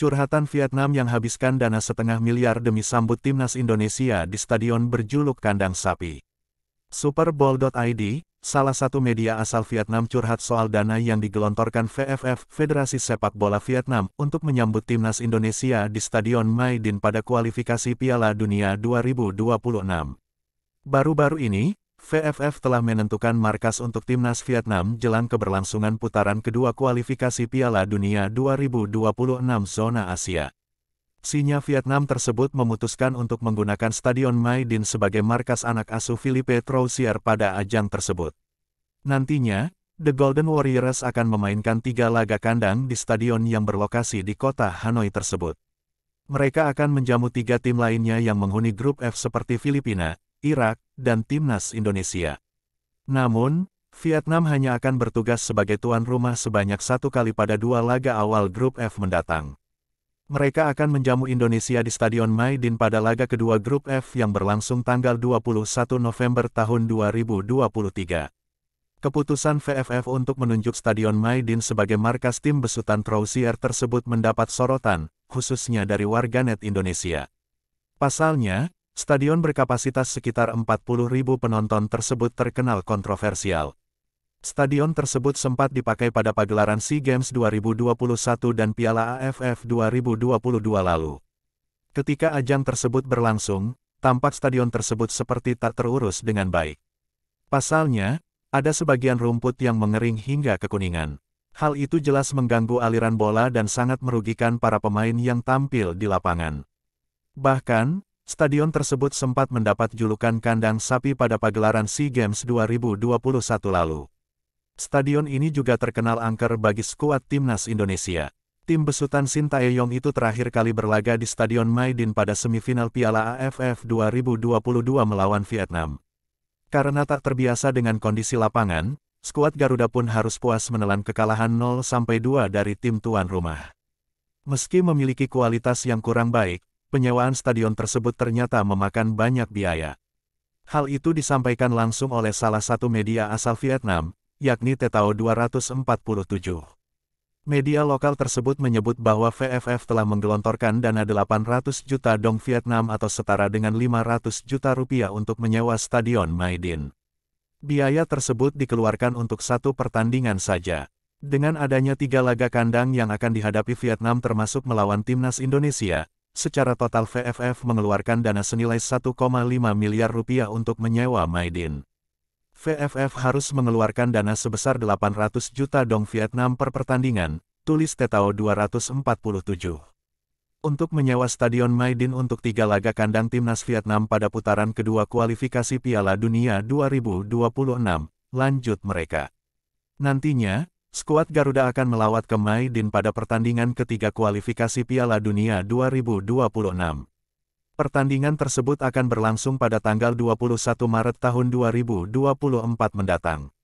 Curhatan Vietnam yang habiskan dana setengah miliar demi sambut timnas Indonesia di stadion berjuluk kandang sapi. Superbowl.id, salah satu media asal Vietnam curhat soal dana yang digelontorkan VFF Federasi Sepak Bola Vietnam untuk menyambut timnas Indonesia di Stadion Maidin pada kualifikasi Piala Dunia 2026. Baru-baru ini, VFF telah menentukan markas untuk timnas Vietnam jelang keberlangsungan putaran kedua kualifikasi Piala Dunia 2026 zona Asia. Sinya Vietnam tersebut memutuskan untuk menggunakan Stadion Maidin sebagai markas anak asuh Philippe Troussier pada ajang tersebut. Nantinya, The Golden Warriors akan memainkan tiga laga kandang di stadion yang berlokasi di kota Hanoi tersebut. Mereka akan menjamu tiga tim lainnya yang menghuni grup F seperti Filipina, Irak, dan timnas Indonesia. Namun, Vietnam hanya akan bertugas sebagai tuan rumah sebanyak satu kali pada dua laga awal grup F mendatang. Mereka akan menjamu Indonesia di Stadion Maidin pada laga kedua grup F yang berlangsung tanggal 21 November tahun 2023. Keputusan VFF untuk menunjuk Stadion Maidin sebagai markas tim besutan Troussier tersebut mendapat sorotan, khususnya dari warganet Indonesia. Pasalnya, stadion berkapasitas sekitar ribu penonton tersebut terkenal kontroversial. Stadion tersebut sempat dipakai pada pagelaran SEA Games 2021 dan Piala AFF 2022 lalu. Ketika ajang tersebut berlangsung, tampak stadion tersebut seperti tak terurus dengan baik. Pasalnya, ada sebagian rumput yang mengering hingga kekuningan. Hal itu jelas mengganggu aliran bola dan sangat merugikan para pemain yang tampil di lapangan. Bahkan, Stadion tersebut sempat mendapat julukan kandang sapi pada pagelaran SEA Games 2021 lalu. Stadion ini juga terkenal angker bagi skuad timnas Indonesia. Tim besutan Sintayong itu terakhir kali berlaga di Stadion Maidin pada semifinal Piala AFF 2022 melawan Vietnam. Karena tak terbiasa dengan kondisi lapangan, skuad Garuda pun harus puas menelan kekalahan 0-2 dari tim tuan rumah. Meski memiliki kualitas yang kurang baik, penyewaan stadion tersebut ternyata memakan banyak biaya. Hal itu disampaikan langsung oleh salah satu media asal Vietnam, yakni Tetao 247. Media lokal tersebut menyebut bahwa VFF telah menggelontorkan dana 800 juta dong Vietnam atau setara dengan 500 juta rupiah untuk menyewa Stadion Maidin. Biaya tersebut dikeluarkan untuk satu pertandingan saja. Dengan adanya tiga laga kandang yang akan dihadapi Vietnam termasuk melawan timnas Indonesia, secara total VFF mengeluarkan dana senilai 1,5 miliar rupiah untuk menyewa Maidin. VFF harus mengeluarkan dana sebesar 800 juta dong Vietnam per pertandingan, tulis Tetao 247. Untuk menyewa Stadion Maidin untuk tiga laga kandang timnas Vietnam pada putaran kedua kualifikasi Piala Dunia 2026, lanjut mereka. Nantinya, skuad Garuda akan melawat ke Maidin pada pertandingan ketiga kualifikasi Piala Dunia 2026. Pertandingan tersebut akan berlangsung pada tanggal 21 Maret tahun 2024 mendatang.